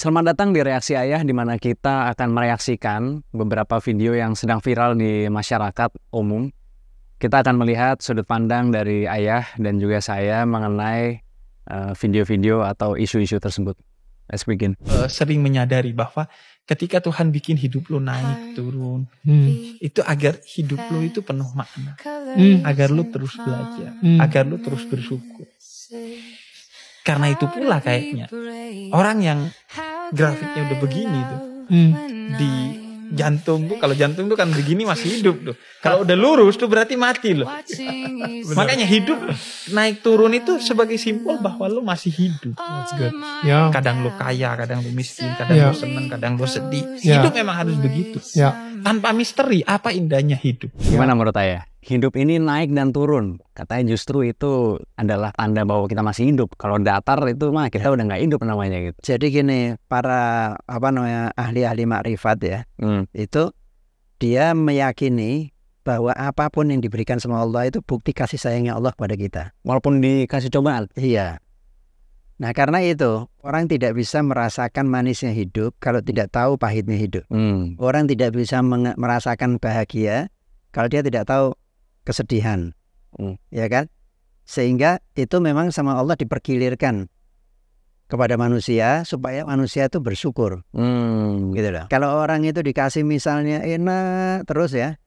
Selamat datang di Reaksi Ayah di mana kita akan mereaksikan beberapa video yang sedang viral di masyarakat umum. Kita akan melihat sudut pandang dari ayah dan juga saya mengenai eh, video-video uh, atau isu-isu tersebut. Let's begin. Uh, sering menyadari bahwa ketika Tuhan bikin hidup lu naik turun, hmm. itu agar hidup lu itu penuh makna, hmm. agar lu terus belajar, hmm. agar lu terus bersyukur karena itu pula kayaknya orang yang grafiknya udah begini tuh hmm. di jantung tuh kalau jantung tuh kan begini masih hidup tuh kalau udah lurus tuh berarti mati loh makanya hidup naik turun itu sebagai simbol bahwa lo masih hidup That's good. Yeah. Ya. kadang lo kaya kadang lo miskin kadang yeah. lo seneng kadang lo sedih yeah. hidup memang harus begitu yeah. tanpa misteri apa indahnya hidup gimana menurut ayah hidup ini naik dan turun. Katanya justru itu adalah tanda bahwa kita masih hidup. Kalau datar itu mah kita udah nggak hidup namanya gitu. Jadi gini, para apa namanya ahli-ahli makrifat ya, hmm. itu dia meyakini bahwa apapun yang diberikan sama Allah itu bukti kasih sayangnya Allah kepada kita. Walaupun dikasih cobaan. Iya. Nah karena itu orang tidak bisa merasakan manisnya hidup kalau tidak tahu pahitnya hidup. Hmm. Orang tidak bisa merasakan bahagia kalau dia tidak tahu kesedihan. Hmm. Ya kan? Sehingga itu memang sama Allah dipergilirkan kepada manusia supaya manusia itu bersyukur. Hmm, gitu loh. Kalau orang itu dikasih misalnya enak terus ya.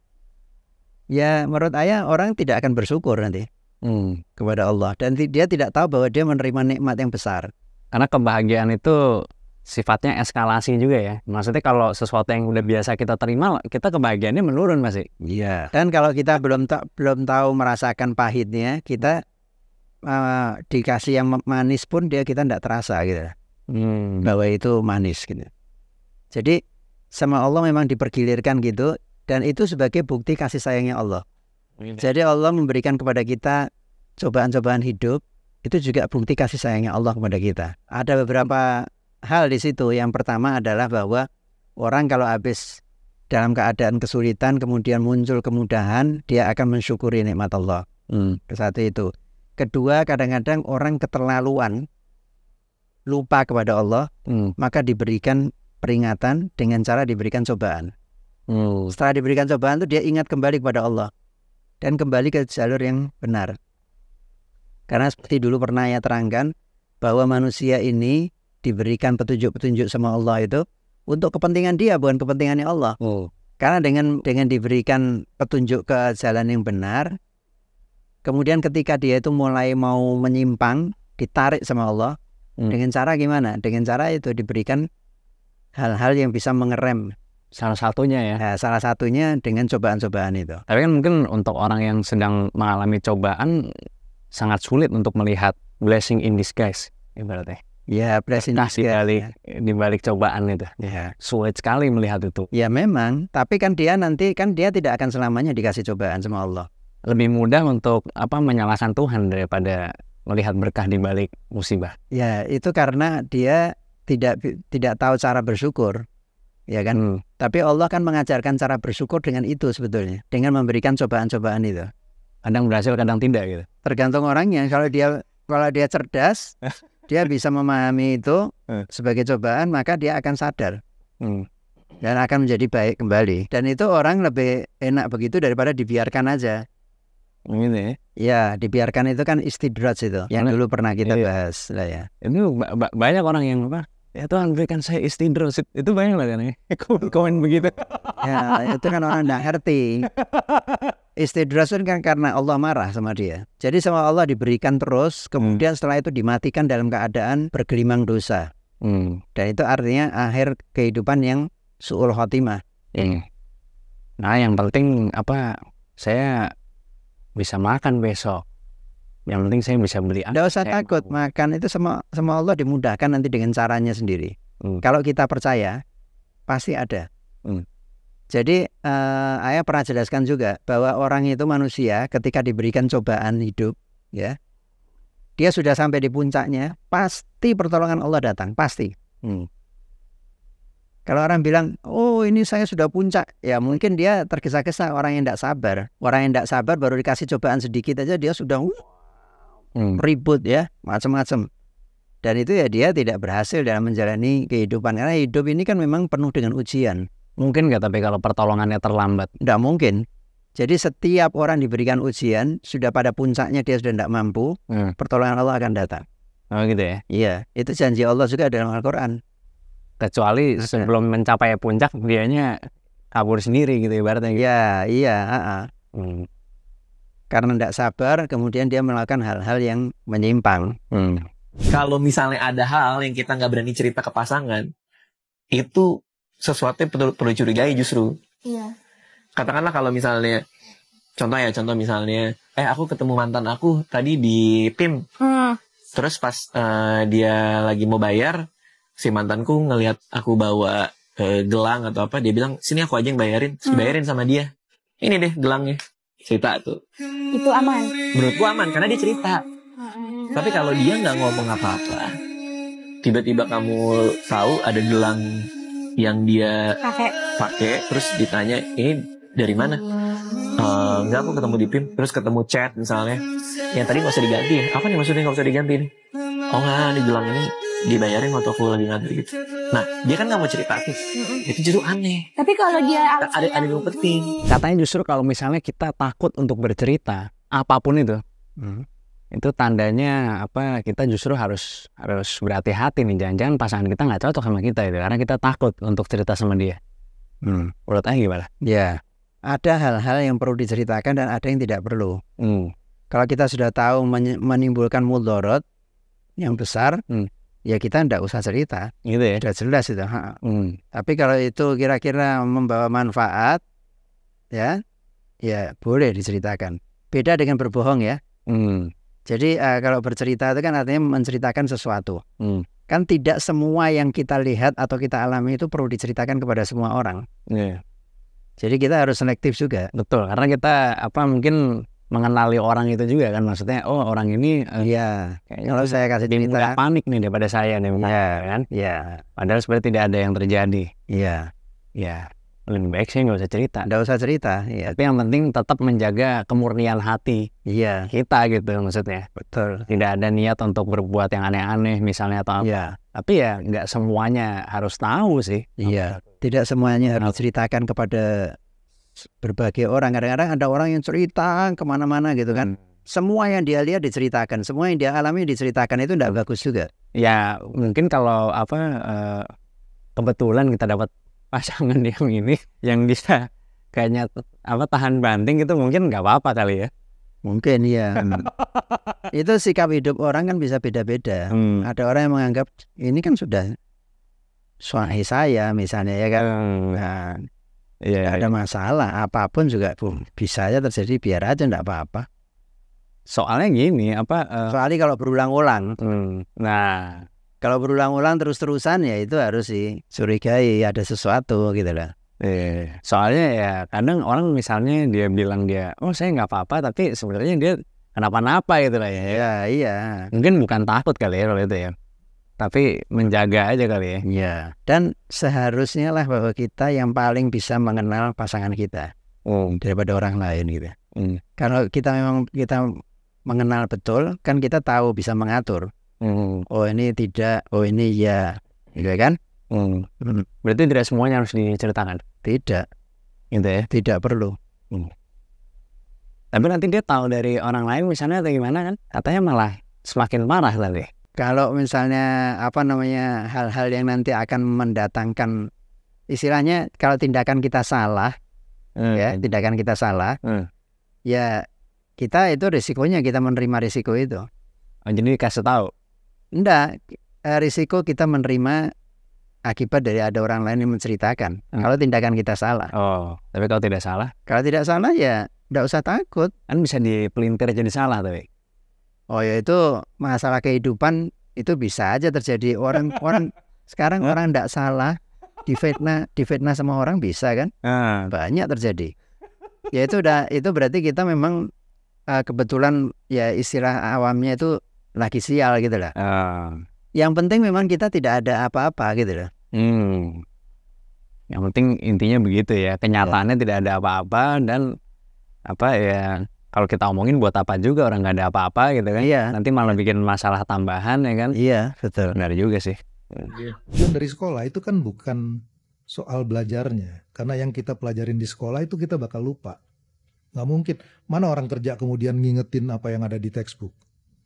Ya menurut ayah orang tidak akan bersyukur nanti hmm. kepada Allah dan dia tidak tahu bahwa dia menerima nikmat yang besar. Karena kebahagiaan itu sifatnya eskalasi juga ya. Maksudnya kalau sesuatu yang udah biasa kita terima, kita kebahagiaannya menurun masih. Iya. Dan kalau kita belum ta belum tahu merasakan pahitnya, kita uh, dikasih yang manis pun dia kita tidak terasa gitu. Hmm. Bahwa itu manis gitu. Jadi sama Allah memang dipergilirkan gitu dan itu sebagai bukti kasih sayangnya Allah. Ini. Iya. Jadi Allah memberikan kepada kita cobaan-cobaan hidup itu juga bukti kasih sayangnya Allah kepada kita. Ada beberapa hal di situ. Yang pertama adalah bahwa orang kalau habis dalam keadaan kesulitan kemudian muncul kemudahan, dia akan mensyukuri nikmat Allah. Hmm. Satu itu. Kedua, kadang-kadang orang keterlaluan lupa kepada Allah, hmm. maka diberikan peringatan dengan cara diberikan cobaan. Hmm. Setelah diberikan cobaan itu dia ingat kembali kepada Allah dan kembali ke jalur yang benar. Karena seperti dulu pernah ya terangkan bahwa manusia ini diberikan petunjuk-petunjuk sama Allah itu untuk kepentingan dia bukan kepentingannya Allah. Oh. Karena dengan dengan diberikan petunjuk ke jalan yang benar, kemudian ketika dia itu mulai mau menyimpang, ditarik sama Allah hmm. dengan cara gimana? Dengan cara itu diberikan hal-hal yang bisa mengerem salah satunya ya. Nah, salah satunya dengan cobaan-cobaan itu. Tapi kan mungkin untuk orang yang sedang mengalami cobaan sangat sulit untuk melihat blessing in disguise ibaratnya. Ya, presentasi ya, ya. di balik balik cobaan itu. Ya. Sulit sekali melihat itu. Ya memang, tapi kan dia nanti kan dia tidak akan selamanya dikasih cobaan sama Allah. Lebih mudah untuk apa menyalahkan Tuhan daripada melihat berkah di balik musibah. Ya, itu karena dia tidak tidak tahu cara bersyukur. Ya kan? Hmm. Tapi Allah kan mengajarkan cara bersyukur dengan itu sebetulnya, dengan memberikan cobaan-cobaan itu. Kadang berhasil, kadang tidak gitu. Tergantung orangnya. Kalau dia kalau dia cerdas, dia bisa memahami itu eh. sebagai cobaan maka dia akan sadar hmm. dan akan menjadi baik kembali dan itu orang lebih enak begitu daripada dibiarkan aja ini ya dibiarkan itu kan istidrat itu yang dulu pernah kita iya. bahas lah ya Ini banyak orang yang apa ya Tuhan berikan saya istidrat itu banyak lah kan ya. komen, begitu ya itu kan orang tidak ngerti itu kan karena Allah marah sama dia. Jadi sama Allah diberikan terus, hmm. kemudian hmm. setelah itu dimatikan dalam keadaan bergelimang dosa. Hmm. Dan itu artinya akhir kehidupan yang suul khotimah. Ya. Hmm. Nah, yang penting apa? Saya bisa makan besok. Yang penting saya bisa beli. Tidak usah takut makan itu sama sama Allah dimudahkan nanti dengan caranya sendiri. Hmm. Kalau kita percaya, pasti ada. Hmm. Jadi uh, ayah pernah jelaskan juga bahwa orang itu manusia ketika diberikan cobaan hidup, ya, dia sudah sampai di puncaknya, pasti pertolongan Allah datang, pasti. Hmm. Kalau orang bilang, oh ini saya sudah puncak, ya mungkin dia tergesa-gesa orang yang tidak sabar. Orang yang tidak sabar baru dikasih cobaan sedikit aja dia sudah uh, hmm. ribut ya, macam-macam. Dan itu ya dia tidak berhasil dalam menjalani kehidupan karena hidup ini kan memang penuh dengan ujian. Mungkin nggak tapi kalau pertolongannya terlambat? Nggak mungkin. Jadi setiap orang diberikan ujian sudah pada puncaknya dia sudah tidak mampu, hmm. pertolongan Allah akan datang. Oh gitu ya? Iya, itu janji Allah juga dalam Al-Quran. Kecuali sebelum mencapai puncak dianya kabur sendiri gitu ibaratnya. Gitu. Iya, iya. Uh -uh. Hmm. Karena tidak sabar, kemudian dia melakukan hal-hal yang menyimpang. Hmm. Kalau misalnya ada hal yang kita nggak berani cerita ke pasangan, itu sesuatu yang perlu, perlu curigai justru. Iya. Katakanlah kalau misalnya contoh ya contoh misalnya eh aku ketemu mantan aku tadi di PIM. Hmm. Terus pas uh, dia lagi mau bayar si mantanku ngelihat aku bawa uh, gelang atau apa dia bilang sini aku aja yang bayarin. hmm. bayarin sama dia. Ini deh gelangnya. Cerita tuh. Itu aman. menurutku aman karena dia cerita. Hmm. Tapi kalau dia nggak ngomong apa-apa, tiba-tiba kamu tahu ada gelang yang dia pakai pakai terus ditanya ini dari mana uh, enggak aku ketemu di PIM terus ketemu chat misalnya yang tadi nggak usah diganti apa nih maksudnya nggak usah diganti nih oh enggak dibilang ini dibayarin waktu aku lagi ngantri gitu nah dia kan nggak mau cerita tuh itu justru aneh tapi kalau dia ada ada yang penting katanya justru kalau misalnya kita takut untuk bercerita apapun itu hmm itu tandanya apa kita justru harus harus berhati-hati nih jangan-jangan pasangan kita nggak cocok sama kita itu karena kita takut untuk cerita sama dia hmm. menurut Anda gimana? Ya ada hal-hal yang perlu diceritakan dan ada yang tidak perlu hmm. kalau kita sudah tahu menimbulkan mudorot yang besar hmm. ya kita tidak usah cerita gitu ya? sudah jelas itu hmm. tapi kalau itu kira-kira membawa manfaat ya ya boleh diceritakan beda dengan berbohong ya hmm jadi uh, kalau bercerita itu kan artinya menceritakan sesuatu. Hmm. Kan tidak semua yang kita lihat atau kita alami itu perlu diceritakan kepada semua orang. Yeah. Jadi kita harus selektif juga. Betul, karena kita apa mungkin mengenali orang itu juga kan maksudnya oh orang ini uh, ya kalau saya kasih cerita mudah panik nih daripada saya nih iya. ya kan ya padahal sebenarnya tidak ada yang terjadi ya ya lebih baik sih nggak usah cerita. Nggak usah cerita. Iya. Tapi yang penting tetap menjaga kemurnian hati. Iya. Kita gitu maksudnya. Betul. Tidak ada niat untuk berbuat yang aneh-aneh misalnya atau apa. Iya. Tapi ya nggak semuanya harus tahu sih. Iya. Tidak semuanya harus ceritakan kepada berbagai orang. Kadang-kadang ada orang yang cerita kemana-mana gitu kan. Hmm. Semua yang dia lihat diceritakan, semua yang dia alami diceritakan itu tidak bagus juga. Ya mungkin kalau apa uh, kebetulan kita dapat pasangan yang ini yang bisa kayaknya apa tahan banting itu mungkin nggak apa-apa kali ya mungkin ya itu sikap hidup orang kan bisa beda-beda hmm. ada orang yang menganggap ini kan sudah suami saya misalnya ya kan hmm. nah, yeah, ada yeah. masalah apapun juga boom, bisa aja terjadi biar aja nggak apa-apa soalnya gini apa uh, eh soalnya kalau berulang-ulang hmm. nah kalau berulang-ulang terus-terusan ya itu harus sih curigai ada sesuatu gitu lah. Eh, iya. soalnya ya kadang orang misalnya dia bilang dia, oh saya nggak apa-apa, tapi sebenarnya dia kenapa-napa gitu lah ya. Iya, iya. Mungkin bukan takut kali ya kalau itu ya. Tapi menjaga aja kali ya. Iya. Dan seharusnya lah bahwa kita yang paling bisa mengenal pasangan kita oh. daripada orang lain gitu. Hmm. Kalau kita memang kita mengenal betul, kan kita tahu bisa mengatur. Hmm. Oh ini tidak, oh ini ya, gitu kan? Hmm. hmm. Berarti tidak semuanya harus diceritakan? Tidak, gitu ya? Tidak perlu. Hmm. Tapi nanti dia tahu dari orang lain misalnya atau gimana kan? Katanya malah semakin marah tadi. Kalau misalnya apa namanya hal-hal yang nanti akan mendatangkan istilahnya kalau tindakan kita salah, hmm. ya tindakan kita salah, hmm. ya kita itu risikonya kita menerima risiko itu. Oh, jadi kasih tahu. Enggak, eh, risiko kita menerima akibat dari ada orang lain yang menceritakan. Hmm. Kalau tindakan kita salah. Oh, tapi kalau tidak salah? Kalau tidak salah ya enggak usah takut. Kan bisa dipelintir jadi salah tapi. Oh ya itu masalah kehidupan itu bisa aja terjadi orang orang sekarang orang enggak salah difitnah difitnah sama orang bisa kan? Hmm. Banyak terjadi. Ya itu udah itu berarti kita memang uh, kebetulan ya istilah awamnya itu lagi sial gitu lah. Uh. Yang penting memang kita tidak ada apa-apa gitu lah. Hmm. Yang penting intinya begitu ya. Kenyataannya ya. tidak ada apa-apa dan apa ya kalau kita omongin buat apa juga orang nggak ada apa-apa gitu kan. Iya. Nanti malah bikin masalah tambahan ya kan. Iya, betul. Benar juga sih. Iya. Dan dari sekolah itu kan bukan soal belajarnya. Karena yang kita pelajarin di sekolah itu kita bakal lupa. Nggak mungkin. Mana orang kerja kemudian ngingetin apa yang ada di textbook.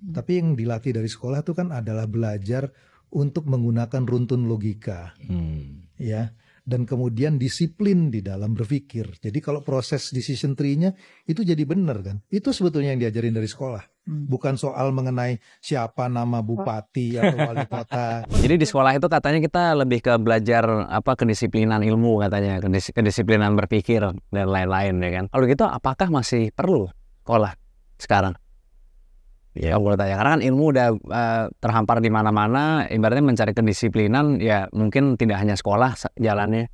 Hmm. Tapi yang dilatih dari sekolah itu kan adalah belajar untuk menggunakan runtun logika. Hmm. Ya. Dan kemudian disiplin di dalam berpikir. Jadi kalau proses decision tree-nya itu jadi benar kan. Itu sebetulnya yang diajarin dari sekolah. Hmm. Bukan soal mengenai siapa nama bupati oh. atau wali kota. jadi di sekolah itu katanya kita lebih ke belajar apa kedisiplinan ilmu katanya. kedisiplinan berpikir dan lain-lain ya kan. Kalau gitu apakah masih perlu sekolah sekarang? Ya boleh tanya karena kan ilmu udah uh, terhampar di mana-mana. Ibaratnya mencari kedisiplinan ya mungkin tidak hanya sekolah jalannya,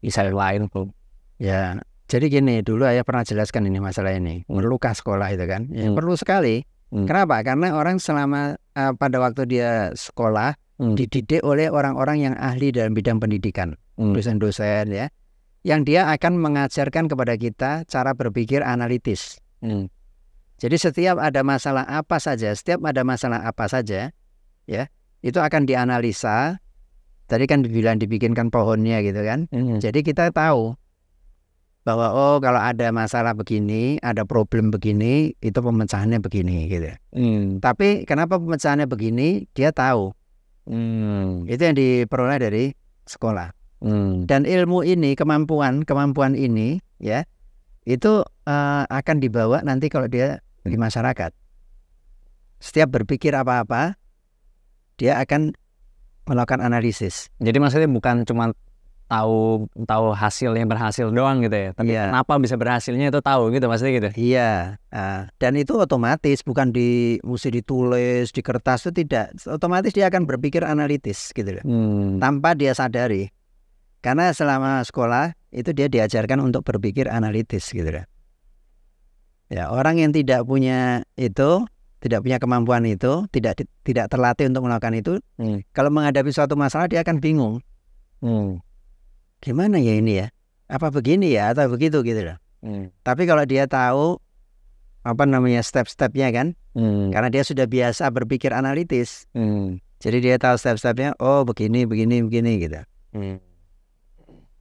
bisa yang lain pun. Ya jadi gini dulu ayah pernah jelaskan ini masalah ini luka sekolah itu kan ya, hmm. perlu sekali. Hmm. Kenapa? Karena orang selama uh, pada waktu dia sekolah hmm. dididik oleh orang-orang yang ahli dalam bidang pendidikan, hmm. dosen-dosen hmm. ya, yang dia akan mengajarkan kepada kita cara berpikir analitis. Hmm jadi setiap ada masalah apa saja, setiap ada masalah apa saja, ya itu akan dianalisa. Tadi kan dibilang dibikinkan pohonnya gitu kan. Mm -hmm. Jadi kita tahu bahwa oh kalau ada masalah begini, ada problem begini, itu pemecahannya begini gitu. Mm. Tapi kenapa pemecahannya begini? Dia tahu. Mm. Itu yang diperoleh dari sekolah. Mm. Dan ilmu ini, kemampuan, kemampuan ini ya, itu uh, akan dibawa nanti kalau dia di masyarakat. Setiap berpikir apa-apa, dia akan melakukan analisis. Jadi maksudnya bukan cuma tahu tahu yang berhasil doang gitu ya tapi yeah. kenapa bisa berhasilnya itu tahu gitu maksudnya gitu iya yeah. Uh, dan itu otomatis bukan di mesti ditulis di kertas itu tidak otomatis dia akan berpikir analitis gitu loh hmm. tanpa dia sadari karena selama sekolah itu dia diajarkan untuk berpikir analitis gitu loh Ya, orang yang tidak punya itu, tidak punya kemampuan itu, tidak tidak terlatih untuk melakukan itu, hmm. kalau menghadapi suatu masalah dia akan bingung. Hmm. Gimana ya ini ya? Apa begini ya atau begitu gitu loh. Hmm. Tapi kalau dia tahu apa namanya step-stepnya kan, hmm. karena dia sudah biasa berpikir analitis, hmm. jadi dia tahu step-stepnya. Oh begini, begini, begini gitu. Hmm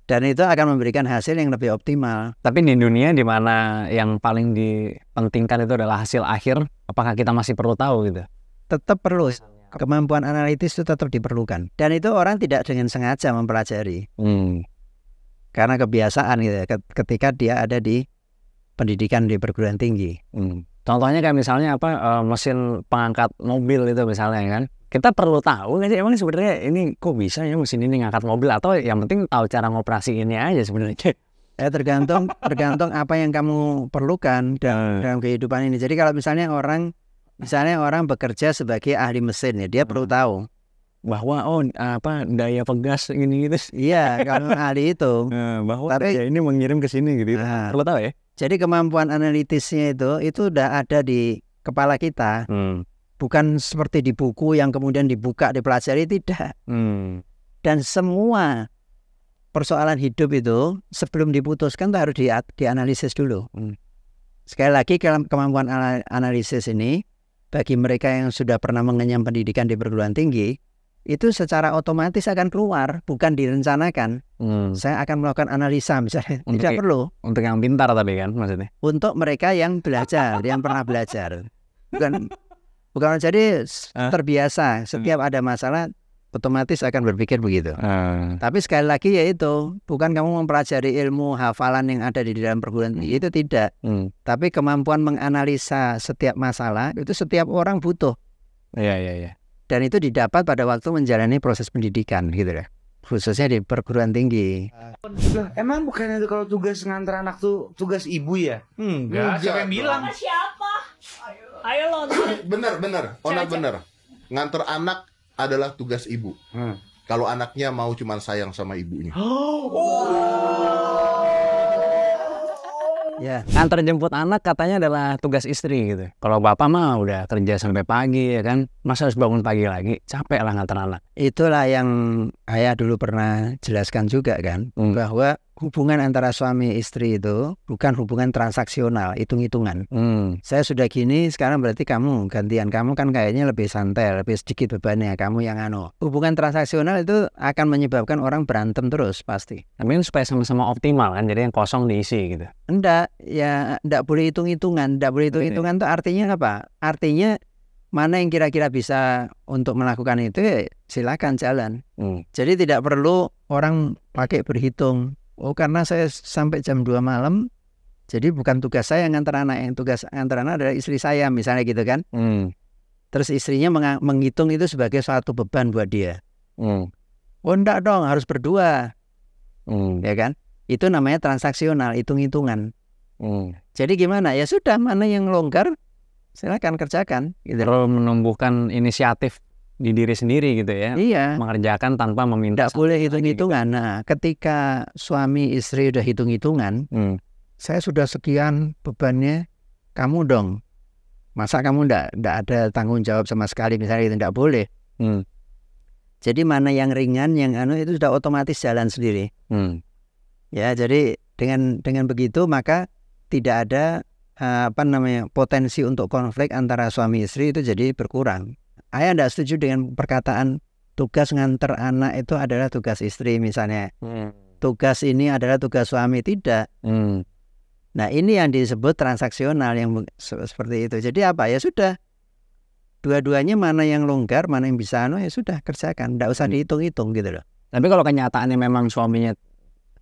dan itu akan memberikan hasil yang lebih optimal. Tapi di dunia di mana yang paling dipentingkan itu adalah hasil akhir, apakah kita masih perlu tahu gitu? Tetap perlu. Kemampuan analitis itu tetap diperlukan. Dan itu orang tidak dengan sengaja mempelajari. Hmm. Karena kebiasaan gitu ya, ketika dia ada di pendidikan di perguruan tinggi. Hmm. Contohnya kayak misalnya apa eh, mesin pengangkat mobil itu misalnya kan kita perlu tahu nggak sih emang sebenarnya ini kok bisa ya mesin ini ngangkat mobil atau yang penting tahu cara ngoperasi ini aja sebenarnya Eh tergantung tergantung apa yang kamu perlukan dalam, hmm. dalam kehidupan ini jadi kalau misalnya orang misalnya orang bekerja sebagai ahli mesin ya dia perlu hmm. tahu bahwa oh apa daya pegas ini gitu iya kalau ahli itu nah, bahwa tapi ya ini mengirim ke sini gitu nah, perlu tahu ya jadi kemampuan analitisnya itu itu udah ada di kepala kita hmm bukan seperti di buku yang kemudian dibuka dipelajari tidak hmm. dan semua persoalan hidup itu sebelum diputuskan itu harus di, dianalisis dulu hmm. sekali lagi kemampuan analisis ini bagi mereka yang sudah pernah mengenyam pendidikan di perguruan tinggi itu secara otomatis akan keluar bukan direncanakan hmm. saya akan melakukan analisa misalnya untuk, tidak perlu untuk yang pintar tapi kan maksudnya untuk mereka yang belajar yang pernah belajar bukan bukan jadi uh. terbiasa setiap hmm. ada masalah otomatis akan berpikir begitu. Uh. Tapi sekali lagi ya itu bukan kamu mempelajari ilmu hafalan yang ada di dalam perguruan tinggi hmm. itu tidak. Hmm. Tapi kemampuan menganalisa setiap masalah itu setiap orang butuh. Iya yeah, iya yeah, iya. Yeah. Dan itu didapat pada waktu menjalani proses pendidikan gitu ya. Khususnya di perguruan tinggi. emang bukan itu kalau tugas ngantar anak tuh tugas ibu ya? Hmm, enggak, siapa yang bilang? Siapa? ayo lo bener bener ona bener nganter anak adalah tugas ibu hmm. kalau anaknya mau cuman sayang sama ibunya oh. oh. Ya, nganter jemput anak katanya adalah tugas istri gitu. Kalau bapak mah udah kerja sampai pagi ya kan, masa harus bangun pagi lagi, capek lah nganter anak. Itulah yang ayah dulu pernah jelaskan juga kan, hmm. bahwa hubungan antara suami istri itu bukan hubungan transaksional, hitung-hitungan. Hmm. Saya sudah gini, sekarang berarti kamu gantian. Kamu kan kayaknya lebih santai, lebih sedikit bebannya. Kamu yang anu. Hubungan transaksional itu akan menyebabkan orang berantem terus pasti. Tapi supaya sama-sama optimal kan, jadi yang kosong diisi gitu. Enggak, ya enggak boleh hitung-hitungan. Enggak boleh hitung-hitungan itu artinya apa? Artinya mana yang kira-kira bisa untuk melakukan itu ya silakan jalan. Hmm. Jadi tidak perlu orang pakai berhitung Oh karena saya sampai jam 2 malam jadi bukan tugas saya yang ngantar anak, yang tugas ngantar anak adalah istri saya misalnya gitu kan. Hmm. Terus istrinya meng menghitung itu sebagai suatu beban buat dia. Hmm. Oh enggak dong, harus berdua. Hmm. Ya kan? Itu namanya transaksional, hitung-hitungan. Hmm. Jadi gimana? Ya sudah, mana yang longgar silakan kerjakan. Gitu. Perlu menumbuhkan inisiatif di diri sendiri gitu ya. Iya. Mengerjakan tanpa meminta. Tidak boleh hitung-hitungan. Gitu. Nah, ketika suami istri udah hitung-hitungan, hmm. saya sudah sekian bebannya, kamu dong. Masa kamu ndak ndak ada tanggung jawab sama sekali misalnya itu tidak boleh. Hmm. Jadi mana yang ringan, yang anu itu sudah otomatis jalan sendiri. Hmm. Ya, jadi dengan dengan begitu maka tidak ada eh, apa namanya potensi untuk konflik antara suami istri itu jadi berkurang ayah tidak setuju dengan perkataan tugas nganter anak itu adalah tugas istri misalnya. Hmm. Tugas ini adalah tugas suami tidak. Hmm. Nah ini yang disebut transaksional yang seperti itu. Jadi apa ya sudah. Dua-duanya mana yang longgar, mana yang bisa anu ya sudah kerjakan. Tidak usah hmm. dihitung-hitung gitu loh. Tapi kalau kenyataannya memang suaminya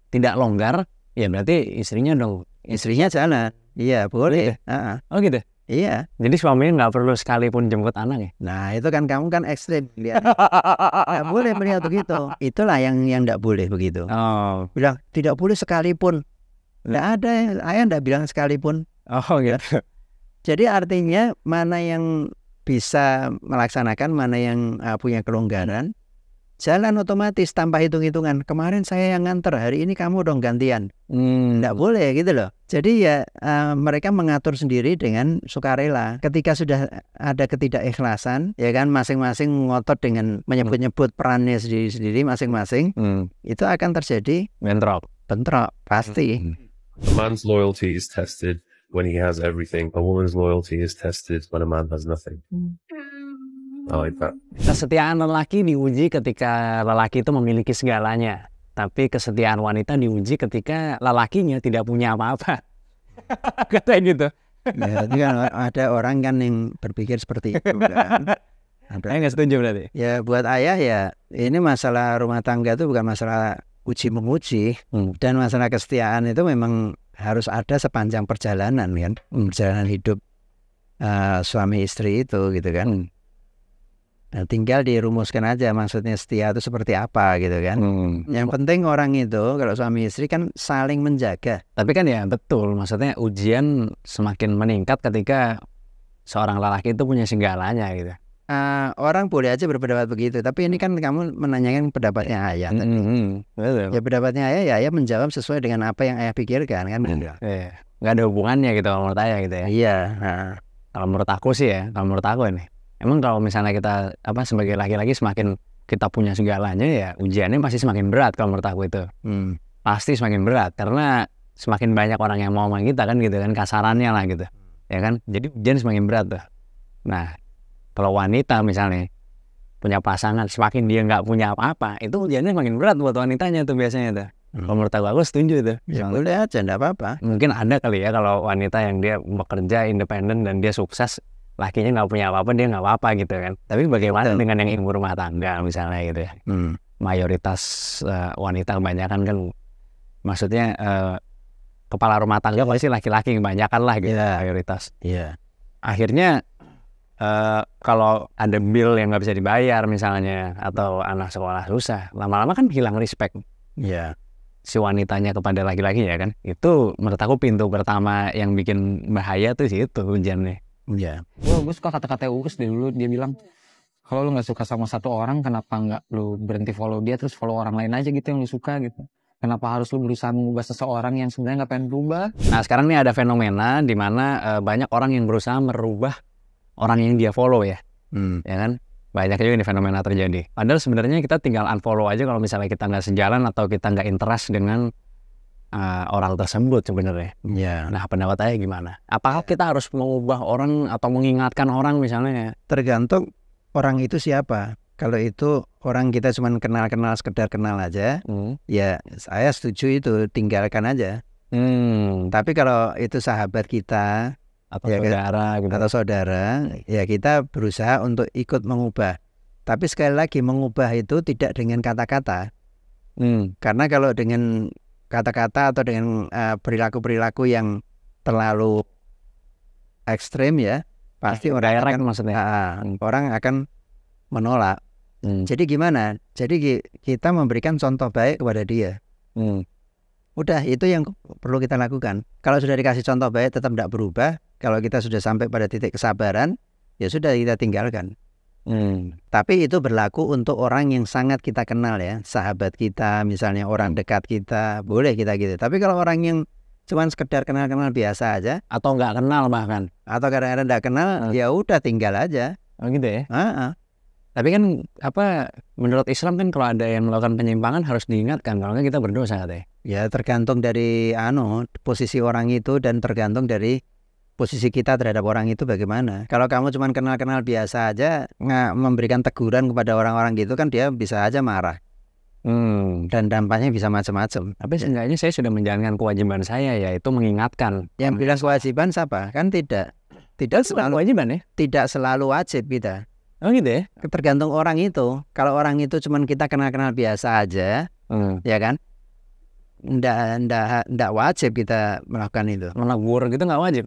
tidak longgar, ya berarti istrinya dong. Istrinya jalan. Iya boleh. gitu, Uh -uh. Oh gitu. Iya. Jadi suaminya nggak perlu sekalipun jemput anak ya? Nah itu kan kamu kan ekstrim. Lihat. nggak boleh melihat begitu. Itulah yang yang nggak boleh begitu. Oh. Bilang tidak boleh sekalipun. Nggak hmm. ada. Ayah nggak bilang sekalipun. Oh gitu. Ya. Jadi artinya mana yang bisa melaksanakan, mana yang uh, punya kelonggaran, jalan otomatis tanpa hitung-hitungan. Kemarin saya yang nganter, hari ini kamu dong gantian. Hmm. boleh gitu loh. Jadi ya uh, mereka mengatur sendiri dengan sukarela. Ketika sudah ada ketidakikhlasan, ya kan masing-masing ngotot dengan hmm. menyebut-nyebut perannya sendiri-sendiri masing-masing, hmm. itu akan terjadi bentrok. Bentrok pasti. Hmm. Hmm. A man's loyalty is tested when he has everything. A woman's loyalty is tested when a man has nothing. Hmm. Oh itu. Kesetiaan lelaki diuji ketika lelaki itu memiliki segalanya. Tapi kesetiaan wanita diuji ketika lelakinya tidak punya apa-apa. Kata gitu. ya, kan ada orang kan yang berpikir seperti itu kan. Ada. Ayah nggak setuju berarti? Ya buat ayah ya ini masalah rumah tangga itu bukan masalah uji menguji hmm. dan masalah kesetiaan itu memang harus ada sepanjang perjalanan kan perjalanan hidup uh, suami istri itu gitu kan. Hmm Nah, tinggal dirumuskan aja maksudnya setia itu seperti apa gitu kan. Hmm. Yang penting orang itu kalau suami istri kan saling menjaga. Tapi kan ya betul maksudnya ujian semakin meningkat ketika seorang lelaki itu punya segalanya gitu. Uh, orang boleh aja berpendapat begitu, tapi ini kan kamu menanyakan pendapatnya ayah. Mm -hmm. hmm ya pendapatnya ayah ya ayah menjawab sesuai dengan apa yang ayah pikirkan kan. Hmm. Iya. Yeah. ada hubungannya gitu kalau menurut ayah gitu ya. Iya. Yeah. Nah. Kalau menurut aku sih ya, kalau menurut aku ini emang kalau misalnya kita apa sebagai laki-laki semakin kita punya segalanya ya ujiannya pasti semakin berat kalau menurut aku itu hmm. pasti semakin berat karena semakin banyak orang yang mau sama kita kan gitu kan kasarannya lah gitu ya kan jadi ujian semakin berat tuh nah kalau wanita misalnya punya pasangan semakin dia nggak punya apa-apa itu ujiannya semakin berat buat wanitanya tuh biasanya tuh hmm. kalau menurut aku aku setuju itu. ya udah aja nggak apa-apa mungkin ada kali ya kalau wanita yang dia bekerja independen dan dia sukses lakinya nggak punya apa-apa dia nggak apa-apa gitu kan tapi bagaimana Betul. dengan yang ibu rumah tangga misalnya gitu ya hmm. mayoritas uh, wanita kebanyakan kan maksudnya uh, kepala rumah tangga pasti laki-laki kebanyakan lah gitu yeah. mayoritas yeah. akhirnya uh, kalau ada bill yang nggak bisa dibayar misalnya atau anak sekolah susah lama-lama kan hilang respect Iya. yeah. si wanitanya kepada laki-laki ya kan itu menurut aku pintu pertama yang bikin bahaya tuh sih itu hujannya Iya. Yeah. gue suka kata-kata Uus dari dulu dia bilang kalau lu nggak suka sama satu orang kenapa nggak lu berhenti follow dia terus follow orang lain aja gitu yang lu suka gitu. Kenapa harus lu berusaha mengubah seseorang yang sebenarnya nggak pengen berubah? Nah sekarang ini ada fenomena di mana uh, banyak orang yang berusaha merubah orang yang dia follow ya, hmm. ya kan? Banyak juga ini fenomena terjadi. Padahal sebenarnya kita tinggal unfollow aja kalau misalnya kita nggak sejalan atau kita nggak interest dengan uh, eh, orang tersebut sebenarnya. Yeah. Nah pendapat saya gimana? Apakah kita harus mengubah orang atau mengingatkan orang misalnya? Ya? Tergantung orang itu siapa. Kalau itu orang kita cuma kenal-kenal sekedar kenal aja, mm. ya saya setuju itu tinggalkan aja. Mm. Tapi kalau itu sahabat kita atau ya, kan? saudara gitu. atau saudara, ya kita berusaha untuk ikut mengubah. Tapi sekali lagi mengubah itu tidak dengan kata-kata. Hmm. Karena kalau dengan kata-kata atau dengan eh, perilaku-perilaku uh, yang terlalu ekstrem ya pasti eh, orang akan maksudnya uh, orang akan menolak hmm. jadi gimana jadi kita memberikan contoh baik kepada dia hmm. udah itu yang perlu kita lakukan kalau sudah dikasih contoh baik tetap tidak berubah kalau kita sudah sampai pada titik kesabaran ya sudah kita tinggalkan Hmm. Tapi itu berlaku untuk orang yang sangat kita kenal ya, sahabat kita, misalnya orang hmm. dekat kita, boleh kita gitu. Tapi kalau orang yang cuma sekedar kenal-kenal biasa aja, atau nggak kenal bahkan, atau kadang-kadang nggak kenal, hmm. ya udah tinggal aja. Oh gitu ya. Uh -uh. Tapi kan apa menurut Islam kan kalau ada yang melakukan penyimpangan harus diingatkan kalau kita kita berdosa katanya. Ya tergantung dari anu posisi orang itu dan tergantung dari posisi kita terhadap orang itu bagaimana. Kalau kamu cuma kenal-kenal biasa aja, nggak memberikan teguran kepada orang-orang gitu kan dia bisa aja marah. Hmm. Dan dampaknya bisa macam-macam. Tapi ya. seenggaknya saya sudah menjalankan kewajiban saya yaitu mengingatkan. Yang bilang kewajiban siapa? Kan tidak. Tidak oh, selalu kewajiban ya? Tidak selalu wajib kita. Oh gitu ya? Tergantung orang itu. Kalau orang itu cuma kita kenal-kenal biasa aja, hmm. ya kan? Ndak, ndak, ndak wajib kita melakukan itu. melakukan gitu nggak wajib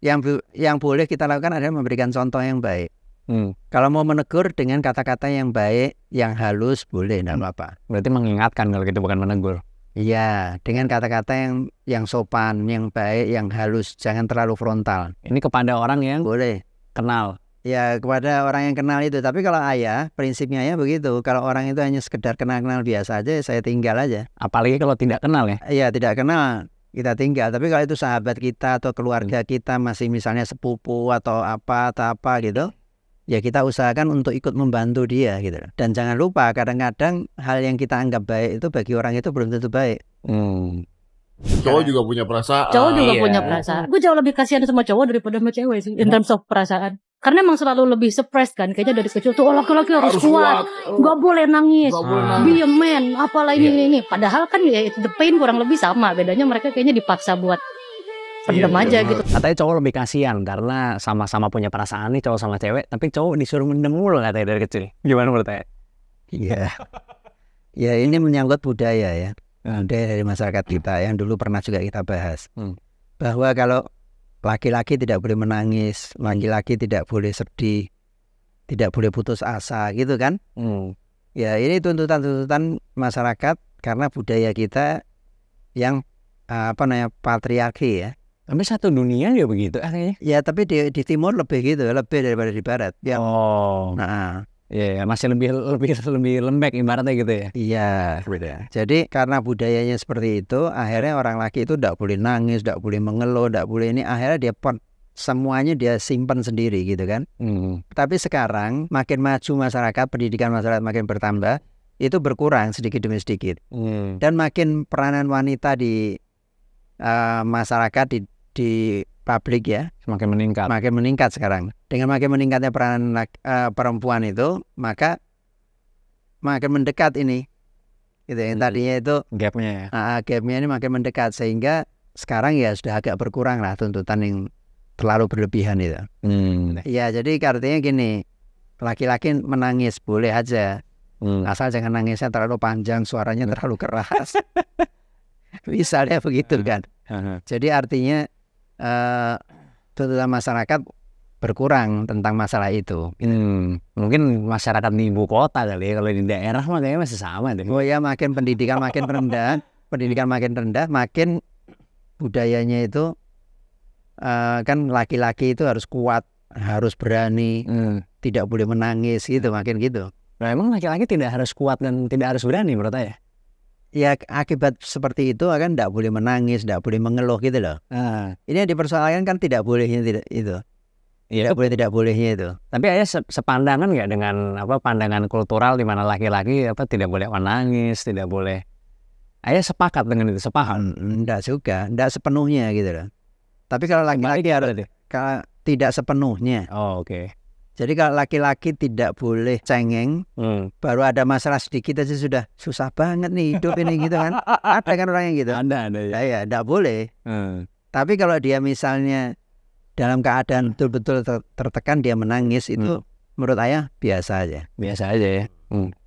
yang bu, yang boleh kita lakukan adalah memberikan contoh yang baik. Hmm. Kalau mau menegur dengan kata-kata yang baik, yang halus boleh, Nah, apa-apa. Berarti mengingatkan kalau kita gitu, bukan menegur. Iya, dengan kata-kata yang yang sopan, yang baik, yang halus, jangan terlalu frontal. Ini kepada orang yang boleh kenal. Ya, kepada orang yang kenal itu. Tapi kalau ayah, prinsipnya ya begitu. Kalau orang itu hanya sekedar kenal-kenal biasa aja, saya tinggal aja. Apalagi kalau tidak kenal ya? Iya, tidak kenal kita tinggal. Tapi kalau itu sahabat kita atau keluarga hmm. kita masih misalnya sepupu atau apa atau apa gitu, ya kita usahakan untuk ikut membantu dia gitu. Dan jangan lupa kadang-kadang hal yang kita anggap baik itu bagi orang itu belum tentu baik. Hmm. Cowok juga punya perasaan. Cowok juga iya. punya perasaan. Gue jauh lebih kasihan sama cowok daripada sama cewek sih in terms of perasaan karena emang selalu lebih surprise kan kayaknya dari kecil tuh oh laki-laki harus, harus kuat, oh. nggak Gak boleh nangis Gak be a man apalah ini yeah. ini padahal kan ya the pain kurang lebih sama bedanya mereka kayaknya dipaksa buat pendem iya, iya, aja yeah. gitu katanya cowok lebih kasihan karena sama-sama punya perasaan nih cowok sama cewek tapi cowok disuruh mendem mulu katanya dari kecil gimana menurut saya iya ya ini menyangkut budaya ya eh, budaya dari masyarakat kita yang dulu pernah juga kita bahas hmm. bahwa kalau laki-laki tidak boleh menangis, laki-laki tidak boleh sedih, tidak boleh putus asa gitu kan? Hmm. Ya ini tuntutan-tuntutan masyarakat karena budaya kita yang eh, apa namanya patriarki ya. Tapi satu dunia ya begitu akhirnya. Ya tapi di, di timur lebih gitu, lebih daripada di barat. Ya. Oh. Nah, Iya, yeah, masih lebih lebih lebih lembek ibaratnya gitu ya. Iya, beda. Jadi karena budayanya seperti itu, akhirnya orang laki itu tidak boleh nangis, tidak boleh mengeluh, tidak boleh ini. Akhirnya dia per, semuanya dia simpan sendiri gitu kan. Mm. Tapi sekarang makin maju masyarakat, pendidikan masyarakat makin bertambah, itu berkurang sedikit demi sedikit. Mm. Dan makin peranan wanita di uh, masyarakat di, di publik ya semakin meningkat makin meningkat sekarang dengan makin meningkatnya peran uh, eh, perempuan itu maka makin mendekat ini gitu yang hmm. tadinya itu gapnya ya uh, gapnya ini makin mendekat sehingga sekarang ya sudah agak berkurang lah tuntutan yang terlalu berlebihan itu hmm. ya jadi artinya gini laki-laki menangis boleh aja hmm. asal jangan nangisnya terlalu panjang suaranya terlalu keras misalnya begitu kan jadi artinya uh, eh, tuntutan masyarakat berkurang tentang masalah itu. Hmm, mungkin masyarakat di ibu kota kali ya, kalau di daerah makanya masih sama deh. Oh ya, makin pendidikan makin rendah, pendidikan makin rendah, makin budayanya itu uh, kan laki-laki itu harus kuat, harus berani, hmm. tidak boleh menangis gitu, hmm. makin gitu. Nah, emang laki-laki tidak harus kuat dan tidak harus berani menurut saya ya akibat seperti itu akan tidak boleh menangis, tidak boleh mengeluh gitu loh. Uh. Ini yang dipersoalkan kan tidak bolehnya tidak itu. Ya. Tidak boleh tidak bolehnya itu. Tapi ayah se sepandangan nggak dengan apa pandangan kultural di mana laki-laki apa tidak boleh menangis, tidak boleh. Ayah sepakat dengan itu, sepaham. Tidak hmm, suka, tidak sepenuhnya gitu loh. Tapi kalau laki-laki harus kalau tidak sepenuhnya. Oh, oke. Okay. Jadi kalau laki-laki tidak boleh cengeng, hmm. baru ada masalah sedikit aja sudah susah banget nih hidup ini gitu kan. Ada kan orang yang gitu. Anda, anda ya. tidak iya, boleh. Hmm. Tapi kalau dia misalnya dalam keadaan betul-betul tertekan dia menangis itu hmm. menurut ayah biasa aja. Biasa aja ya. Hmm. hmm.